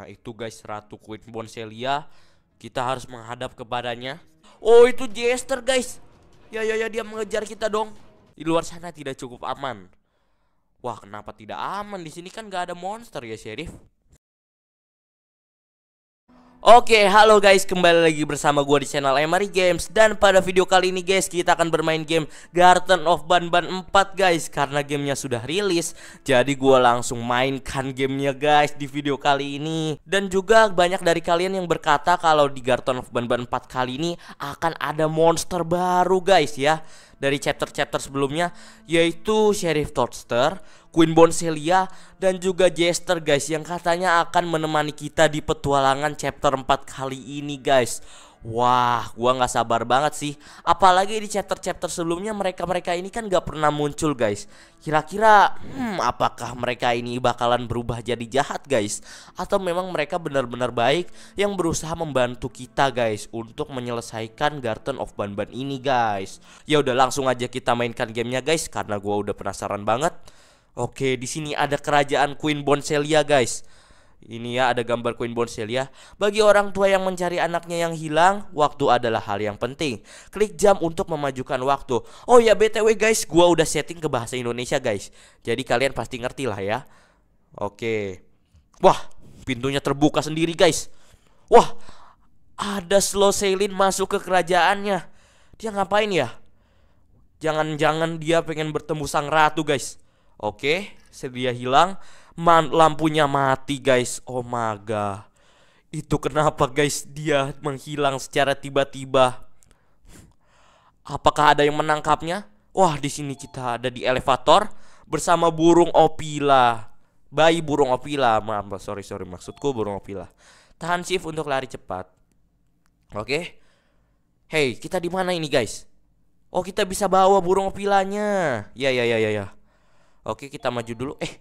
Nah itu guys Ratu Queen Bonselia Kita harus menghadap kepadanya Oh itu Jester guys Ya ya ya dia mengejar kita dong Di luar sana tidak cukup aman Wah kenapa tidak aman di sini kan gak ada monster ya sheriff Oke, halo guys, kembali lagi bersama gue di channel Emery Games Dan pada video kali ini guys, kita akan bermain game Garden of Banban 4 guys Karena gamenya sudah rilis, jadi gue langsung mainkan gamenya guys di video kali ini Dan juga banyak dari kalian yang berkata kalau di Garden of Banban 4 kali ini akan ada monster baru guys ya Dari chapter-chapter sebelumnya, yaitu Sheriff Toadster Queen Bonselia dan juga Jester guys yang katanya akan menemani kita di petualangan chapter 4 kali ini guys. Wah, gua gak sabar banget sih. Apalagi di chapter-chapter sebelumnya mereka-mereka ini kan gak pernah muncul, guys. Kira-kira, hmm, apakah mereka ini bakalan berubah jadi jahat, guys? Atau memang mereka benar-benar baik yang berusaha membantu kita, guys, untuk menyelesaikan Garden of Banban ini, guys? Ya udah langsung aja kita mainkan gamenya, guys, karena gua udah penasaran banget. Oke, di sini ada kerajaan Queen Bonselia, guys. Ini ya ada gambar Queen Bonselia. Bagi orang tua yang mencari anaknya yang hilang, waktu adalah hal yang penting. Klik jam untuk memajukan waktu. Oh ya BTW guys, gua udah setting ke bahasa Indonesia guys. Jadi kalian pasti ngerti lah ya. Oke. Wah, pintunya terbuka sendiri guys. Wah, ada slow sailing masuk ke kerajaannya. Dia ngapain ya? Jangan-jangan dia pengen bertemu sang ratu guys. Oke, sedia hilang. Man, lampunya mati, guys. Oh my god. Itu kenapa, guys? Dia menghilang secara tiba-tiba. Apakah ada yang menangkapnya? Wah, di sini kita ada di elevator bersama burung opila. Bayi burung opila. Maaf, sorry, sorry. Maksudku burung opila. Tahan shift untuk lari cepat. Oke. Hey, kita di mana ini, guys? Oh, kita bisa bawa burung opilanya. Ya, ya, ya, ya, ya. Oke, kita maju dulu. Eh,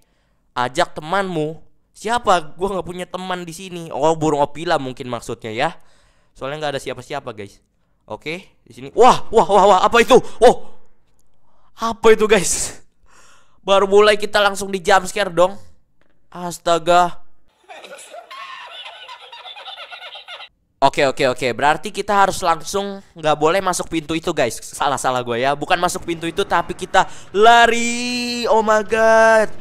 ajak temanmu. Siapa? Gue nggak punya teman di sini. Oh, burung opila mungkin maksudnya ya. Soalnya nggak ada siapa-siapa, guys. Oke, di sini. Wah, wah, wah, wah, apa itu? Oh, apa itu, guys? Baru mulai kita langsung di jump scare dong. Astaga. Oke oke oke berarti kita harus langsung nggak boleh masuk pintu itu guys salah salah gue ya bukan masuk pintu itu tapi kita lari oh my god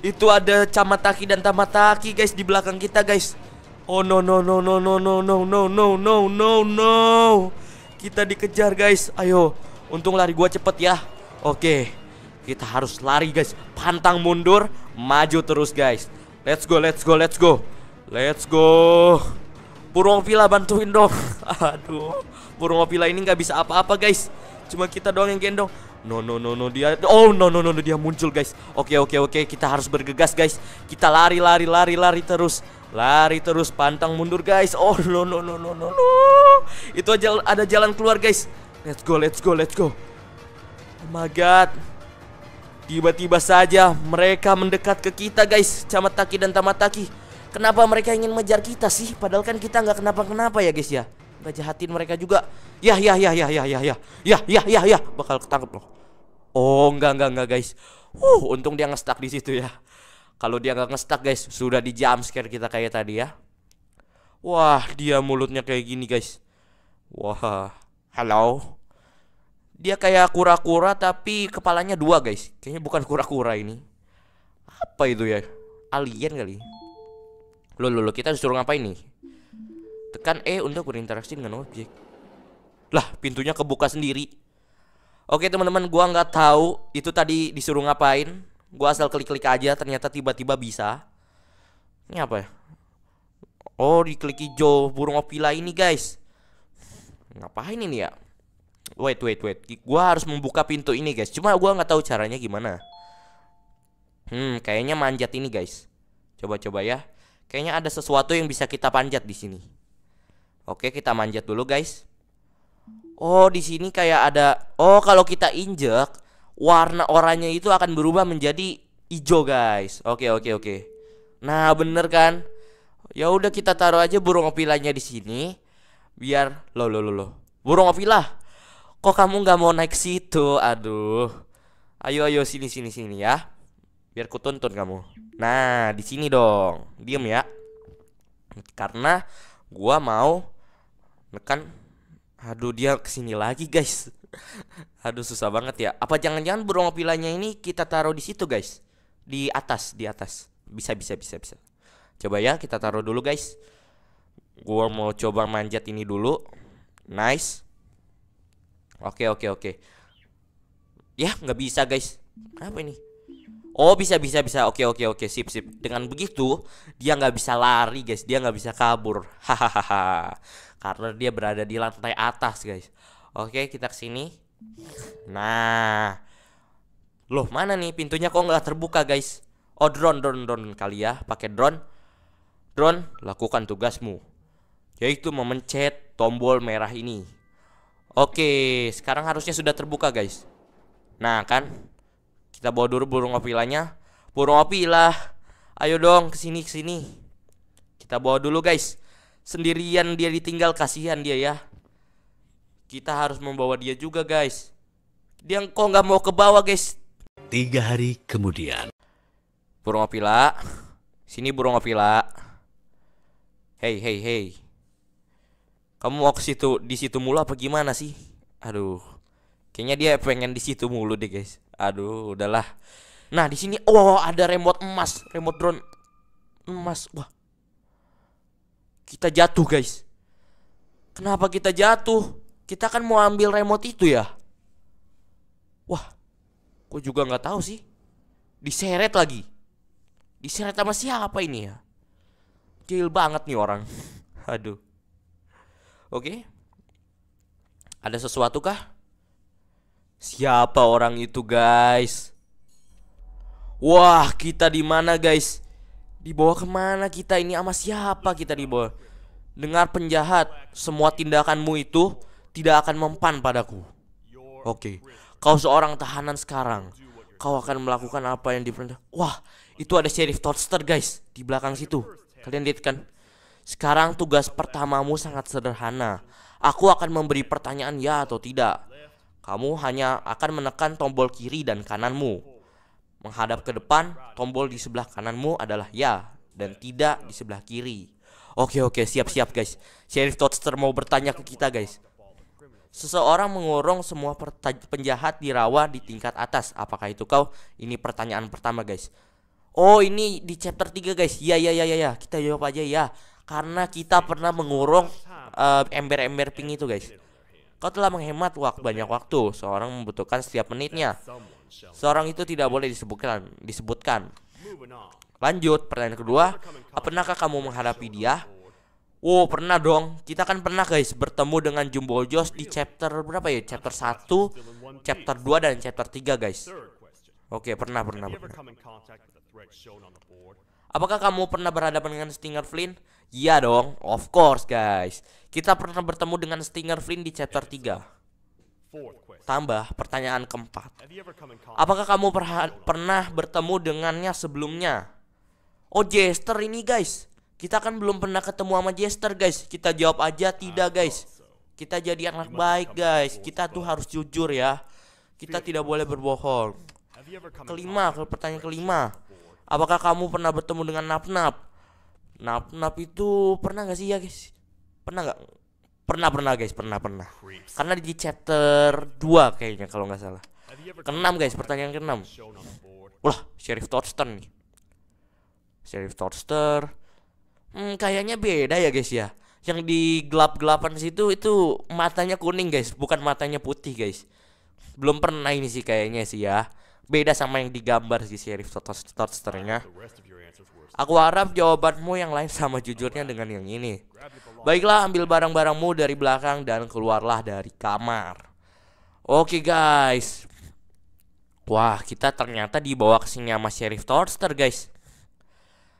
itu ada Camataki dan Tamataki guys di belakang kita guys oh no no no no no no no no no no no no kita dikejar guys ayo untung lari gue cepet ya oke kita harus lari guys pantang mundur maju terus guys let's go let's go let's go let's go Burung Opila bantuin dong Aduh Burung Opila ini gak bisa apa-apa guys Cuma kita doang yang gendong No no no no dia Oh no no no, no. dia muncul guys Oke okay, oke okay, oke okay. kita harus bergegas guys Kita lari lari lari lari terus Lari terus pantang mundur guys Oh no no no no no no Itu aja ada jalan keluar guys Let's go let's go let's go Oh my god Tiba-tiba saja mereka mendekat ke kita guys Camataki dan Tamataki Kenapa mereka ingin mengejar kita sih? Padahal kan kita nggak kenapa-kenapa ya guys ya. Gak jahatin mereka juga. Yah yah yah yah yah yah yah yah yah yah yah bakal ketangkep loh. Oh nggak nggak nggak guys. Uh untung dia ngestak di situ ya. Kalau dia nggak ngestak guys sudah di jam scare kita kayak tadi ya. Wah dia mulutnya kayak gini guys. Wah halo. Dia kayak kura-kura tapi kepalanya dua guys. Kayaknya bukan kura-kura ini. Apa itu ya? Alien kali. Loh, loh, loh, kita disuruh ngapain nih? Tekan E untuk berinteraksi dengan objek. Lah, pintunya kebuka sendiri. Oke, teman-teman, gua nggak tahu itu tadi disuruh ngapain. Gua asal klik-klik aja, ternyata tiba-tiba bisa. Ini apa ya? Oh, diklik hijau burung opila ini, guys. Ngapain ini ya? Wait, wait, wait. Gua harus membuka pintu ini, guys. Cuma gua nggak tahu caranya gimana. Hmm, kayaknya manjat ini, guys. Coba-coba ya. Kayaknya ada sesuatu yang bisa kita panjat di sini. Oke, kita manjat dulu, guys. Oh, di sini kayak ada Oh, kalau kita injek, warna oranye itu akan berubah menjadi hijau, guys. Oke, oke, oke. Nah, bener kan? Ya udah kita taruh aja burung opilanya di sini biar lo lo lo lo. Burung opila. Kok kamu nggak mau naik situ? Aduh. Ayo ayo sini sini sini ya biar ku tuntun kamu nah di sini dong diem ya karena gua mau nekan aduh dia kesini lagi guys aduh susah banget ya apa jangan-jangan burung opilanya ini kita taruh di situ guys di atas di atas bisa bisa bisa bisa coba ya kita taruh dulu guys gua mau coba manjat ini dulu nice oke oke oke ya nggak bisa guys apa ini Oh bisa bisa bisa oke oke oke sip sip dengan begitu dia nggak bisa lari guys dia nggak bisa kabur hahaha karena dia berada di lantai atas guys oke kita kesini nah loh mana nih pintunya kok nggak terbuka guys oh drone drone drone kali ya pakai drone drone lakukan tugasmu yaitu memencet tombol merah ini oke sekarang harusnya sudah terbuka guys nah kan kita bawa dulu burung opilanya. Burung opilah. Ayo dong kesini kesini. Kita bawa dulu guys. Sendirian dia ditinggal kasihan dia ya. Kita harus membawa dia juga guys. Dia kok nggak mau ke bawah guys. Tiga hari kemudian. Burung opila. Sini burung opila. Hey hey hey. Kamu mau ke situ di situ mulu apa gimana sih? Aduh. Kayaknya dia pengen di situ mulu deh guys. Aduh, udahlah. Nah, di sini oh ada remote emas, remote drone emas. Wah. Kita jatuh, guys. Kenapa kita jatuh? Kita kan mau ambil remote itu ya. Wah. Gue juga nggak tahu sih. Diseret lagi. Diseret sama siapa ini ya? kecil banget nih orang. Aduh. Oke. Okay. Ada sesuatu kah? Siapa orang itu, guys? Wah, kita di mana, guys? di bawah kemana kita ini sama siapa kita di bawah? Dengar penjahat, semua tindakanmu itu tidak akan mempan padaku. Oke, okay. kau seorang tahanan sekarang. Kau akan melakukan apa yang diperintah. Wah, itu ada sheriff toaster guys di belakang situ. Kalian lihat kan? Sekarang tugas pertamamu sangat sederhana. Aku akan memberi pertanyaan ya atau tidak. Kamu hanya akan menekan tombol kiri dan kananmu. Menghadap ke depan, tombol di sebelah kananmu adalah ya dan tidak di sebelah kiri. Oke oke, siap-siap guys. Sheriff Toadster mau bertanya ke kita guys. Seseorang mengurung semua penjahat di rawa di tingkat atas. Apakah itu kau? Ini pertanyaan pertama, guys. Oh, ini di chapter 3, guys. Ya, ya, ya, ya, ya. Kita jawab aja ya. Karena kita pernah mengurung eh, ember-ember uh, ember pink itu, guys. Kau telah menghemat waktu banyak waktu. Seorang membutuhkan setiap menitnya. Seorang itu tidak boleh disebutkan. Disebutkan. Lanjut, pertanyaan kedua. Pernahkah kamu menghadapi dia? Wow, oh, pernah dong. Kita kan pernah guys bertemu dengan Jumbo Josh di chapter berapa ya? Chapter 1, chapter 2 dan chapter 3 guys. Oke, pernah, pernah, pernah. Apakah kamu pernah berhadapan dengan Stinger Flynn? Iya dong, of course guys. Kita pernah bertemu dengan Stinger Flynn di chapter 3. Tambah pertanyaan keempat. Apakah kamu pernah bertemu dengannya sebelumnya? Oh, Jester ini, guys. Kita kan belum pernah ketemu sama Jester, guys. Kita jawab aja tidak, guys. Kita jadi anak baik, guys. Kita tuh harus jujur ya. Kita tidak boleh berbohong. Kelima, pertanyaan kelima. Apakah kamu pernah bertemu dengan Nap Nap? Nap Nap itu pernah gak sih ya guys? pernah nggak pernah pernah guys pernah pernah karena di chapter 2 kayaknya kalau nggak salah keenam guys pertanyaan keenam wah sheriff torster nih sheriff Thorster hmm, kayaknya beda ya guys ya yang di gelap-gelapan situ itu matanya kuning guys bukan matanya putih guys belum pernah ini sih kayaknya sih ya beda sama yang digambar si sheriff Thorsternya aku harap jawabanmu yang lain sama jujurnya dengan yang ini Baiklah, ambil barang-barangmu dari belakang dan keluarlah dari kamar. Oke, okay, guys. Wah, kita ternyata dibawa ke sini sama Sheriff Toadster, guys.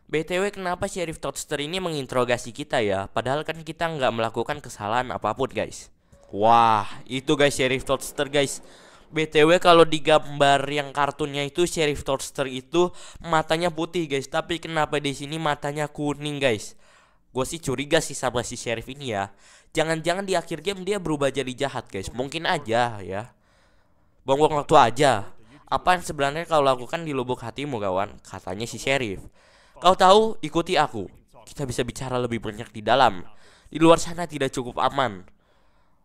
BTW, kenapa Sheriff Toadster ini menginterogasi kita ya? Padahal kan kita nggak melakukan kesalahan apapun, guys. Wah, itu guys Sheriff Toadster, guys. BTW kalau di gambar yang kartunnya itu Sheriff Toadster itu matanya putih guys, tapi kenapa di sini matanya kuning guys? gue sih curiga sih sama si sheriff ini ya jangan-jangan di akhir game dia berubah jadi jahat guys mungkin aja ya buang-buang waktu aja apa yang sebenarnya kau lakukan di lubuk hatimu kawan katanya si sheriff kau tahu ikuti aku kita bisa bicara lebih banyak di dalam di luar sana tidak cukup aman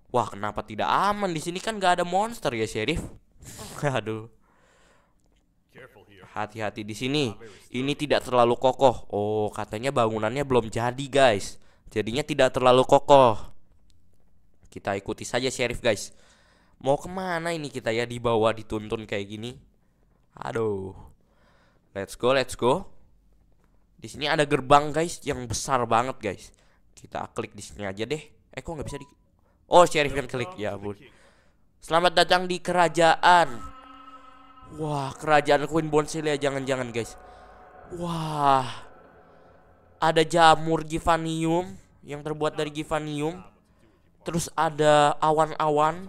wah kenapa tidak aman di sini kan gak ada monster ya sheriff aduh hati-hati di sini. Ini tidak terlalu kokoh. Oh, katanya bangunannya belum jadi, guys. Jadinya tidak terlalu kokoh. Kita ikuti saja sheriff, guys. Mau kemana ini kita ya dibawa dituntun kayak gini? Aduh. Let's go, let's go. Di sini ada gerbang, guys, yang besar banget, guys. Kita klik di sini aja deh. Eh, kok nggak bisa di Oh, sheriff yang klik ya, bun. Selamat datang di kerajaan Wah, kerajaan Queen Bonsilia ya, jangan-jangan, guys. Wah. Ada jamur Givanium yang terbuat dari Givanium. Terus ada awan-awan.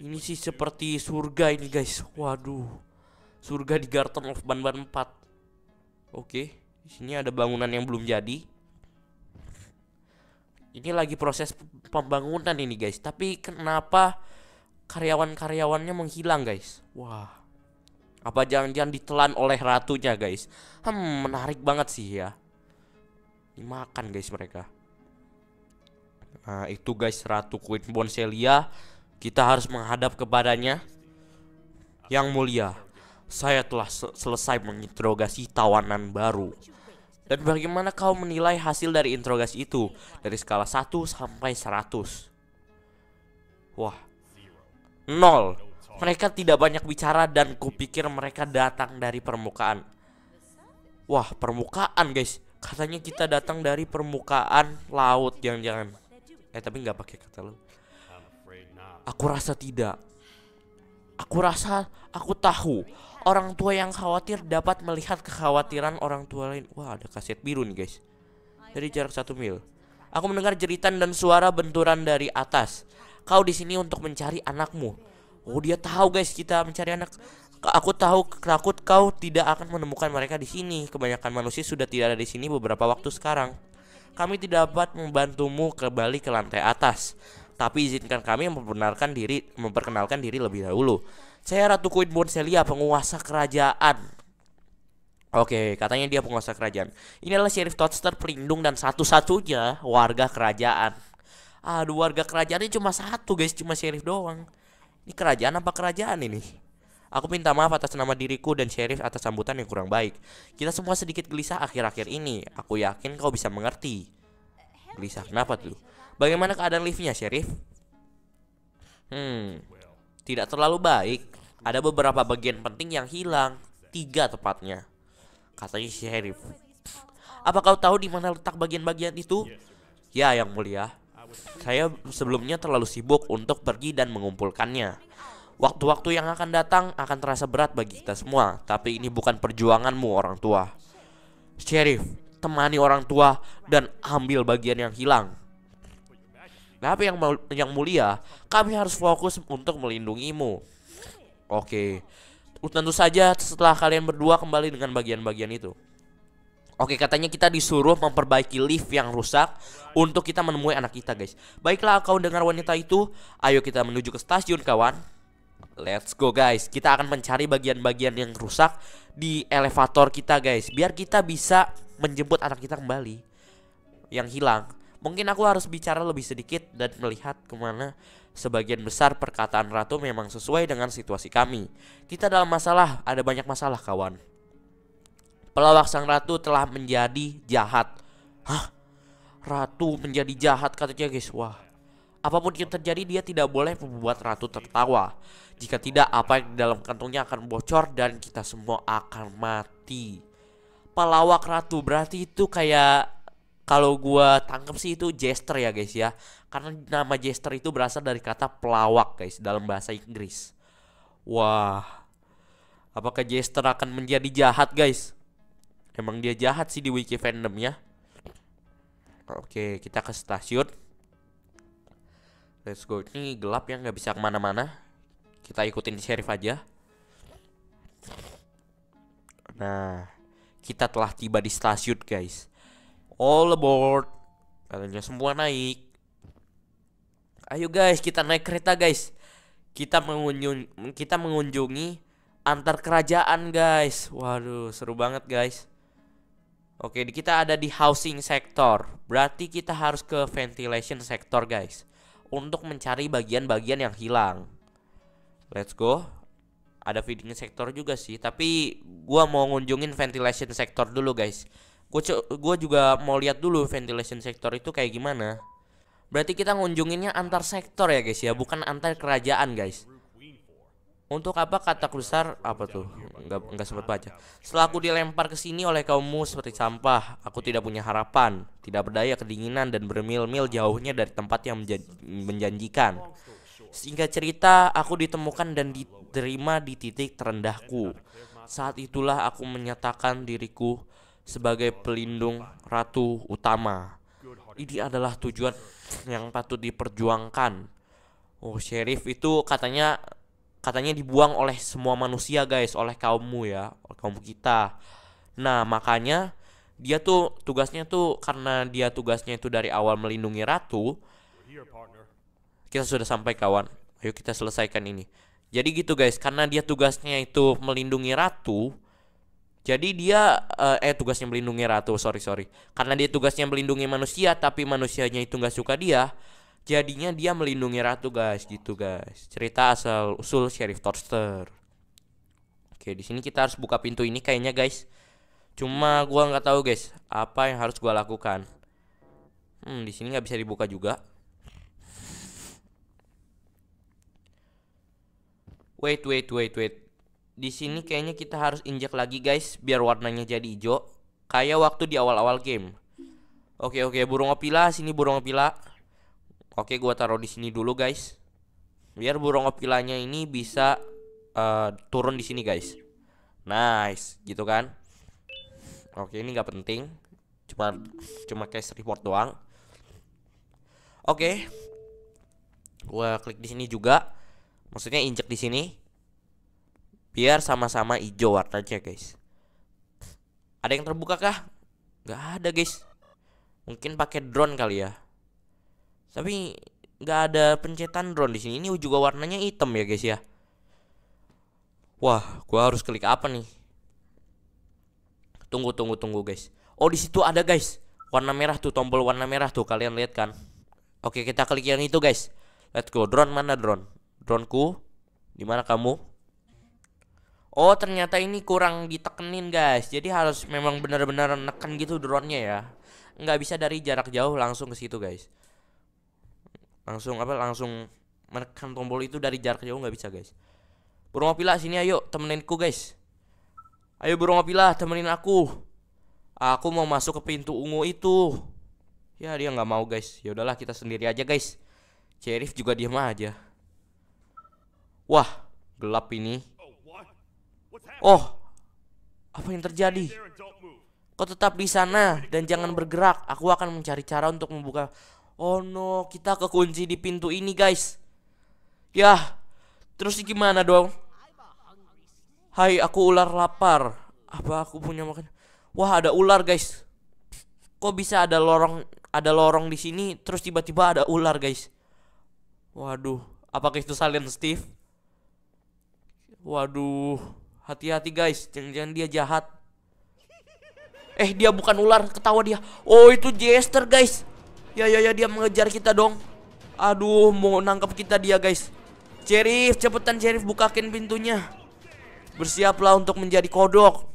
Ini sih seperti surga ini, guys. Waduh. Surga di Garden of Banban 4. Oke, di sini ada bangunan yang belum jadi. Ini lagi proses pembangunan ini, guys. Tapi kenapa karyawan-karyawannya menghilang guys wah apa jangan-jangan ditelan oleh ratunya guys hmm menarik banget sih ya dimakan guys mereka nah itu guys ratu Queen Bonselia kita harus menghadap kepadanya yang mulia saya telah selesai menginterogasi tawanan baru dan bagaimana kau menilai hasil dari interogasi itu dari skala 1 sampai 100 wah nol. Mereka tidak banyak bicara dan kupikir mereka datang dari permukaan. Wah, permukaan guys. Katanya kita datang dari permukaan laut, jangan-jangan. Eh, tapi nggak pakai kata lu. Aku rasa tidak. Aku rasa aku tahu orang tua yang khawatir dapat melihat kekhawatiran orang tua lain. Wah, ada kaset biru nih guys. Dari jarak satu mil. Aku mendengar jeritan dan suara benturan dari atas kau di sini untuk mencari anakmu oh dia tahu guys kita mencari anak aku tahu takut kau tidak akan menemukan mereka di sini kebanyakan manusia sudah tidak ada di sini beberapa waktu sekarang kami tidak dapat membantumu kembali ke lantai atas tapi izinkan kami membenarkan diri memperkenalkan diri lebih dahulu saya Ratu Queen Bonselia penguasa kerajaan Oke, katanya dia penguasa kerajaan. Ini adalah Sheriff Todster, pelindung dan satu-satunya warga kerajaan. Ah, aduh warga kerajaannya cuma satu guys Cuma sheriff doang Ini kerajaan apa kerajaan ini? Aku minta maaf atas nama diriku dan sheriff atas sambutan yang kurang baik. Kita semua sedikit gelisah akhir-akhir ini. Aku yakin kau bisa mengerti. Gelisah kenapa tuh? Bagaimana keadaan liftnya, sheriff? Hmm, tidak terlalu baik. Ada beberapa bagian penting yang hilang. Tiga tepatnya. Katanya sheriff. Apa kau tahu di mana letak bagian-bagian itu? Ya, yang mulia. Saya sebelumnya terlalu sibuk untuk pergi dan mengumpulkannya. Waktu-waktu yang akan datang akan terasa berat bagi kita semua, tapi ini bukan perjuanganmu orang tua. Sheriff, temani orang tua dan ambil bagian yang hilang. Tapi nah, yang yang mulia, kami harus fokus untuk melindungimu. Oke. Tentu saja setelah kalian berdua kembali dengan bagian-bagian itu. Oke katanya kita disuruh memperbaiki lift yang rusak untuk kita menemui anak kita guys Baiklah kau dengar wanita itu Ayo kita menuju ke stasiun kawan Let's go guys Kita akan mencari bagian-bagian yang rusak di elevator kita guys Biar kita bisa menjemput anak kita kembali Yang hilang Mungkin aku harus bicara lebih sedikit dan melihat kemana sebagian besar perkataan Ratu memang sesuai dengan situasi kami Kita dalam masalah, ada banyak masalah kawan pelawak sang ratu telah menjadi jahat. Hah? Ratu menjadi jahat katanya guys. Wah. Apapun yang terjadi dia tidak boleh membuat ratu tertawa. Jika tidak apa yang di dalam kantongnya akan bocor dan kita semua akan mati. Pelawak ratu berarti itu kayak kalau gua tangkep sih itu jester ya guys ya. Karena nama jester itu berasal dari kata pelawak guys dalam bahasa Inggris. Wah. Apakah jester akan menjadi jahat guys? Emang dia jahat sih di wiki fandom ya. Oke, kita ke stasiun. Let's go. Ini gelap ya, nggak bisa kemana-mana. Kita ikutin sheriff aja. Nah, kita telah tiba di stasiun, guys. All aboard. Katanya semua naik. Ayo guys, kita naik kereta, guys. Kita mengunjungi, kita mengunjungi antar kerajaan, guys. Waduh, seru banget, guys. Oke, kita ada di housing sector. Berarti kita harus ke ventilation sector, guys. Untuk mencari bagian-bagian yang hilang. Let's go. Ada feeding sector juga sih, tapi gue mau ngunjungin ventilation sector dulu, guys. Gue juga mau lihat dulu ventilation sector itu kayak gimana. Berarti kita ngunjunginnya antar sektor ya, guys ya, bukan antar kerajaan, guys. Untuk apa kata besar apa tuh? nggak nggak iya, sempat iya, baca. Iya, Setelah aku dilempar ke sini oleh kaummu seperti sampah, aku tidak punya harapan, tidak berdaya kedinginan dan bermil-mil jauhnya dari tempat yang menjanjikan. Sehingga cerita, aku ditemukan dan diterima di titik terendahku. Saat itulah aku menyatakan diriku sebagai pelindung ratu utama. Ini adalah tujuan yang patut diperjuangkan. Oh, sheriff itu katanya katanya dibuang oleh semua manusia guys oleh kaummu ya oleh kaum kita nah makanya dia tuh tugasnya tuh karena dia tugasnya itu dari awal melindungi ratu kita sudah sampai kawan ayo kita selesaikan ini jadi gitu guys karena dia tugasnya itu melindungi ratu jadi dia eh, eh tugasnya melindungi ratu sorry sorry karena dia tugasnya melindungi manusia tapi manusianya itu nggak suka dia jadinya dia melindungi ratu guys gitu guys cerita asal usul sheriff Torster oke di sini kita harus buka pintu ini kayaknya guys cuma gua nggak tahu guys apa yang harus gua lakukan hmm di sini nggak bisa dibuka juga wait wait wait wait di sini kayaknya kita harus injak lagi guys biar warnanya jadi hijau kayak waktu di awal-awal game oke oke burung opila sini burung opila Oke, gua taruh di sini dulu, guys. Biar burung opilanya ini bisa uh, turun di sini, guys. Nice, gitu kan? Oke, ini nggak penting. Cuma cuma case report doang. Oke. Gua klik di sini juga. Maksudnya injek di sini. Biar sama-sama hijau warnanya, guys. Ada yang terbuka kah? Gak ada, guys. Mungkin pakai drone kali ya. Tapi nggak ada pencetan drone di sini. Ini juga warnanya hitam ya guys ya. Wah, gua harus klik apa nih? Tunggu tunggu tunggu guys. Oh di situ ada guys. Warna merah tuh tombol warna merah tuh kalian lihat kan. Oke kita klik yang itu guys. Let's go. Drone mana drone? Droneku. Di mana kamu? Oh ternyata ini kurang ditekenin guys. Jadi harus memang benar-benar neken gitu drone-nya ya. Nggak bisa dari jarak jauh langsung ke situ guys langsung apa langsung menekan tombol itu dari jarak jauh nggak bisa guys burung opila sini ayo temenin ku guys ayo burung opila temenin aku aku mau masuk ke pintu ungu itu ya dia nggak mau guys ya udahlah kita sendiri aja guys sheriff juga diam aja wah gelap ini oh apa yang terjadi kau tetap di sana dan jangan bergerak aku akan mencari cara untuk membuka Oh no, kita kekunci di pintu ini guys. Yah, terus gimana dong? Hai, aku ular lapar. Apa aku punya makan? Wah, ada ular guys. Kok bisa ada lorong, ada lorong di sini? Terus tiba-tiba ada ular guys. Waduh, apakah itu Silent Steve? Waduh, hati-hati guys, jangan-jangan dia jahat. Eh, dia bukan ular, ketawa dia. Oh, itu Jester guys. Ya ya ya dia mengejar kita dong. Aduh, mau nangkap kita dia, guys. Sheriff, cepetan Sheriff bukakin pintunya. Bersiaplah untuk menjadi kodok.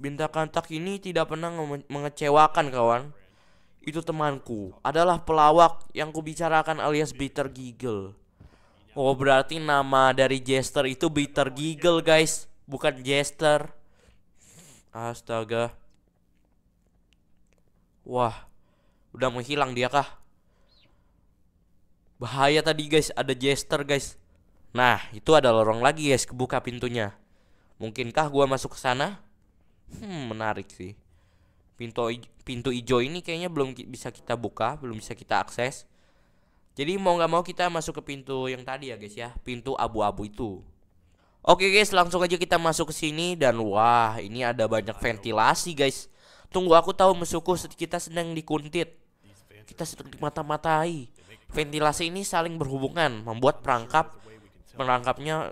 Bintang kantak ini tidak pernah mengecewakan, kawan. Itu temanku, adalah pelawak yang kubicarakan alias Bitter Giggle. Oh, berarti nama dari Jester itu Bitter Giggle, guys. Bukan Jester. Astaga. Wah, Udah mau hilang dia kah? Bahaya tadi guys, ada jester guys. Nah, itu ada lorong lagi guys, kebuka pintunya. Mungkinkah gua masuk ke sana? Hmm, menarik sih. Pintu pintu hijau ini kayaknya belum bisa kita buka, belum bisa kita akses. Jadi mau nggak mau kita masuk ke pintu yang tadi ya guys ya, pintu abu-abu itu. Oke guys, langsung aja kita masuk ke sini dan wah, ini ada banyak ventilasi guys. Tunggu aku tahu musuhku kita sedang dikuntit kita sedang dimata-matai. Ventilasi ini saling berhubungan, membuat perangkap perangkapnya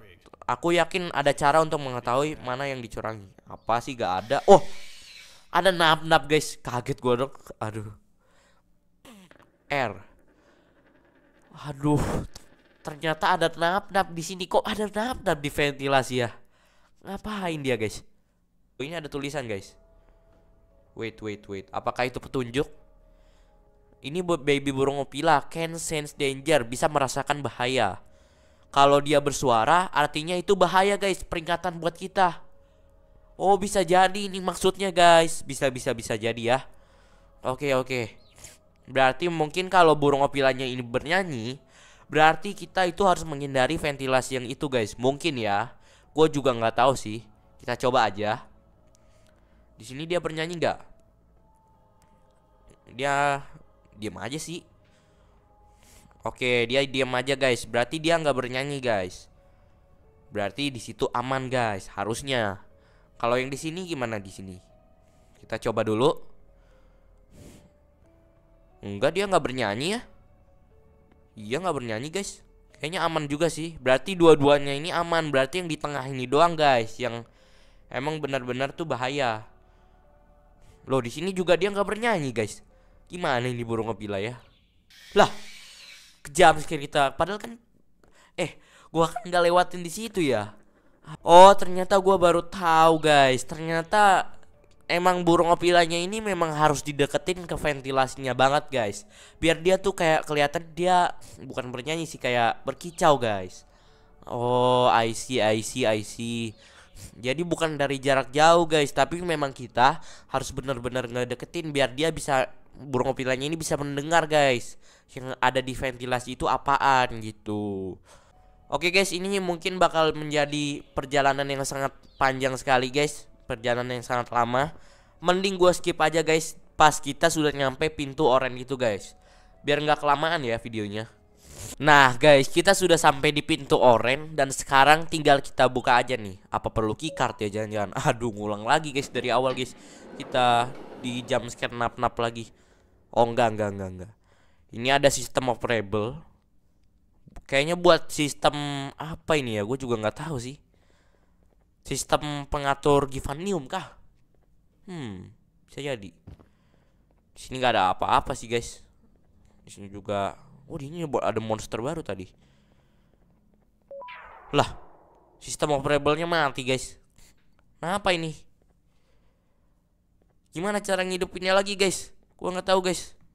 aku yakin ada cara untuk mengetahui mana yang dicurangi. Apa sih gak ada? Oh, ada nap-nap guys. Kaget gua dong. Aduh. R. Aduh, ternyata ada nap-nap di sini kok ada nap-nap di ventilasi ya. Ngapain dia guys? Oh, ini ada tulisan guys. Wait, wait, wait. Apakah itu petunjuk? Ini buat baby burung opila can sense danger, bisa merasakan bahaya. Kalau dia bersuara, artinya itu bahaya guys, peringatan buat kita. Oh bisa jadi ini maksudnya guys, bisa bisa bisa jadi ya. Oke okay, oke. Okay. Berarti mungkin kalau burung opilanya ini bernyanyi, berarti kita itu harus menghindari ventilasi yang itu guys. Mungkin ya, gue juga nggak tahu sih. Kita coba aja. Di sini dia bernyanyi nggak? Dia diam aja sih Oke, dia diam aja guys. Berarti dia nggak bernyanyi guys. Berarti di situ aman guys, harusnya. Kalau yang di sini gimana di sini? Kita coba dulu. Enggak, dia nggak bernyanyi ya? Iya nggak bernyanyi guys. Kayaknya aman juga sih. Berarti dua-duanya ini aman. Berarti yang di tengah ini doang guys, yang emang benar-benar tuh bahaya. Loh, di sini juga dia nggak bernyanyi guys. Gimana ini burung ngepila ya? Lah, kejam sekali kita. Padahal kan eh gua kan nggak lewatin di situ ya. Oh, ternyata gua baru tahu, guys. Ternyata emang burung opilanya ini memang harus dideketin ke ventilasinya banget, guys. Biar dia tuh kayak kelihatan dia bukan bernyanyi sih, kayak berkicau, guys. Oh, I see, I see, I see. Jadi bukan dari jarak jauh guys, tapi memang kita harus benar-benar ngedeketin biar dia bisa burung opilanya ini bisa mendengar guys yang ada di ventilasi itu apaan gitu Oke guys ini mungkin bakal menjadi perjalanan yang sangat panjang sekali guys Perjalanan yang sangat lama Mending gue skip aja guys Pas kita sudah nyampe pintu oranye itu guys Biar nggak kelamaan ya videonya Nah guys kita sudah sampai di pintu oranye Dan sekarang tinggal kita buka aja nih Apa perlu keycard ya jangan-jangan Aduh ngulang lagi guys dari awal guys Kita di jam scare nap-nap lagi Oh enggak enggak enggak enggak. Ini ada sistem operable. Kayaknya buat sistem apa ini ya? Gue juga nggak tahu sih. Sistem pengatur Givanium kah? Hmm, bisa jadi. Di sini nggak ada apa-apa sih guys. Di sini juga. Oh ini ada monster baru tadi. Lah, sistem operable-nya mati guys. Nah apa ini? Gimana cara ngidupinnya lagi guys? Gua nggak tahu guys.